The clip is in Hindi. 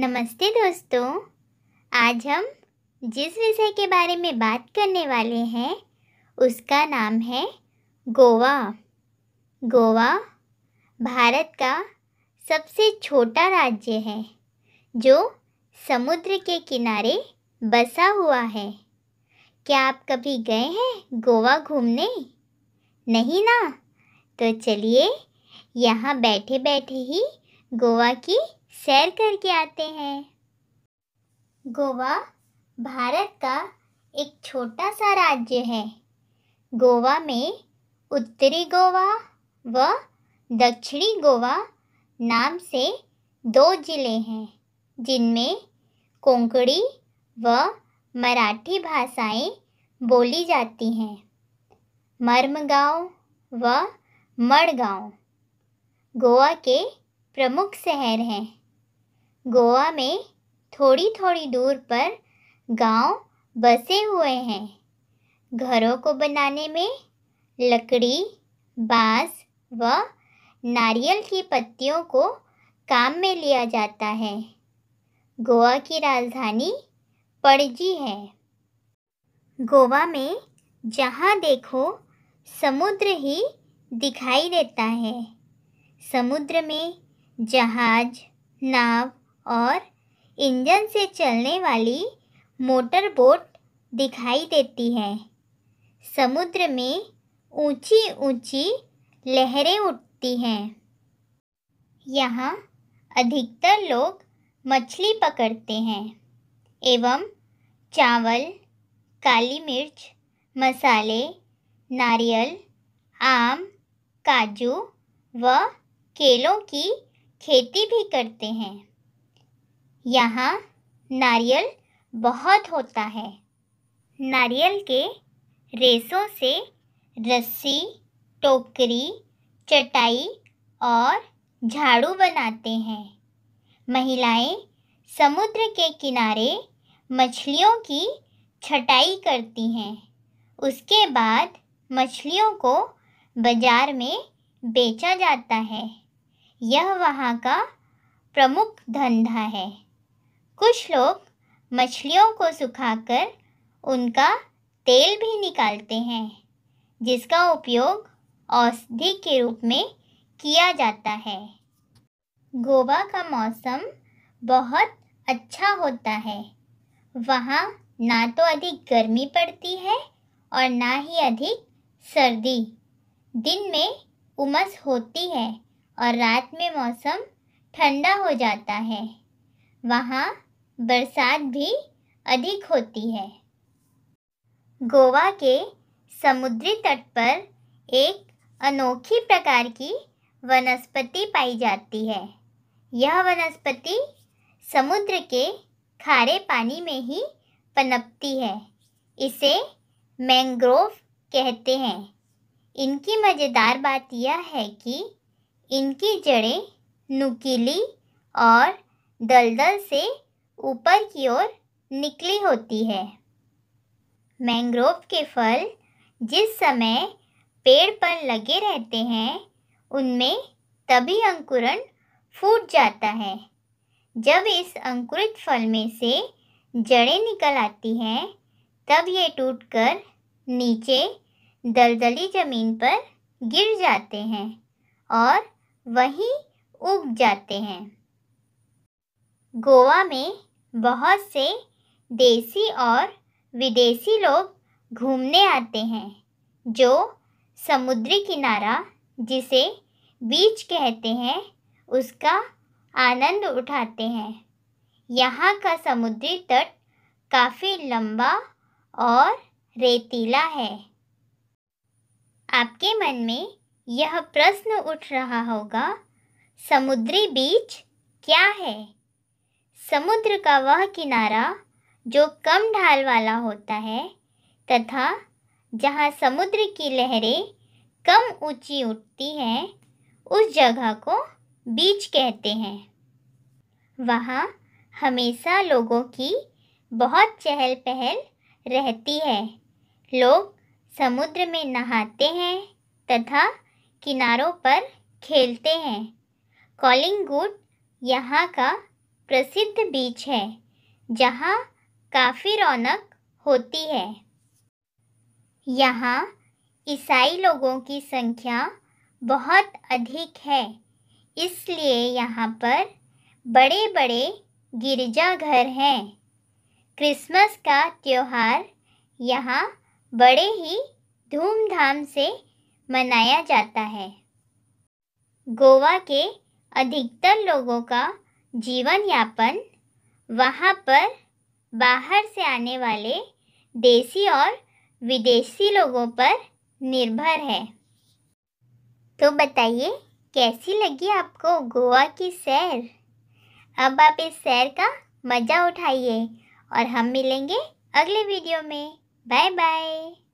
नमस्ते दोस्तों आज हम जिस विषय के बारे में बात करने वाले हैं उसका नाम है गोवा गोवा भारत का सबसे छोटा राज्य है जो समुद्र के किनारे बसा हुआ है क्या आप कभी गए हैं गोवा घूमने नहीं ना तो चलिए यहाँ बैठे बैठे ही गोवा की सैर करके आते हैं गोवा भारत का एक छोटा सा राज्य है गोवा में उत्तरी गोवा व दक्षिणी गोवा नाम से दो जिले हैं जिनमें कोंकणी व मराठी भाषाएं बोली जाती हैं मर्मगांव व मड़गांव गोवा के प्रमुख शहर हैं गोवा में थोड़ी थोड़ी दूर पर गांव बसे हुए हैं घरों को बनाने में लकड़ी बांस व नारियल की पत्तियों को काम में लिया जाता है गोवा की राजधानी पणजी है गोवा में जहाँ देखो समुद्र ही दिखाई देता है समुद्र में जहाज नाव और इंजन से चलने वाली मोटर बोट दिखाई देती है समुद्र में ऊंची ऊंची लहरें उठती हैं यहाँ अधिकतर लोग मछली पकड़ते हैं एवं चावल काली मिर्च मसाले नारियल आम काजू व केलों की खेती भी करते हैं यहाँ नारियल बहुत होता है नारियल के रेसों से रस्सी टोकरी चटाई और झाड़ू बनाते हैं महिलाएं समुद्र के किनारे मछलियों की छटाई करती हैं उसके बाद मछलियों को बाजार में बेचा जाता है यह वहाँ का प्रमुख धंधा है कुछ लोग मछलियों को सुखाकर उनका तेल भी निकालते हैं जिसका उपयोग औषधि के रूप में किया जाता है गोवा का मौसम बहुत अच्छा होता है वहाँ ना तो अधिक गर्मी पड़ती है और ना ही अधिक सर्दी दिन में उमस होती है और रात में मौसम ठंडा हो जाता है वहाँ बरसात भी अधिक होती है गोवा के समुद्री तट पर एक अनोखी प्रकार की वनस्पति पाई जाती है यह वनस्पति समुद्र के खारे पानी में ही पनपती है इसे मैंग्रोव कहते हैं इनकी मज़ेदार बात यह है कि इनकी जड़ें नुकीली और दलदल से ऊपर की ओर निकली होती है मैंग्रोव के फल जिस समय पेड़ पर लगे रहते हैं उनमें तभी अंकुरण फूट जाता है जब इस अंकुरित फल में से जड़ें निकल आती हैं तब ये टूटकर नीचे दलदली ज़मीन पर गिर जाते हैं और वहीं उग जाते हैं गोवा में बहुत से देसी और विदेशी लोग घूमने आते हैं जो समुद्री किनारा जिसे बीच कहते हैं उसका आनंद उठाते हैं यहाँ का समुद्री तट काफ़ी लंबा और रेतीला है आपके मन में यह प्रश्न उठ रहा होगा समुद्री बीच क्या है समुद्र का वह किनारा जो कम ढाल वाला होता है तथा जहाँ समुद्र की लहरें कम ऊंची उठती हैं उस जगह को बीच कहते हैं वहाँ हमेशा लोगों की बहुत चहल पहल रहती है लोग समुद्र में नहाते हैं तथा किनारों पर खेलते हैं कॉलिंग गुड यहाँ का प्रसिद्ध बीच है जहाँ काफ़ी रौनक होती है यहाँ ईसाई लोगों की संख्या बहुत अधिक है इसलिए यहाँ पर बड़े बड़े गिरजाघर हैं क्रिसमस का त्यौहार यहाँ बड़े ही धूमधाम से मनाया जाता है गोवा के अधिकतर लोगों का जीवन यापन वहाँ पर बाहर से आने वाले देसी और विदेशी लोगों पर निर्भर है तो बताइए कैसी लगी आपको गोवा की सैर अब आप इस सैर का मज़ा उठाइए और हम मिलेंगे अगले वीडियो में बाय बाय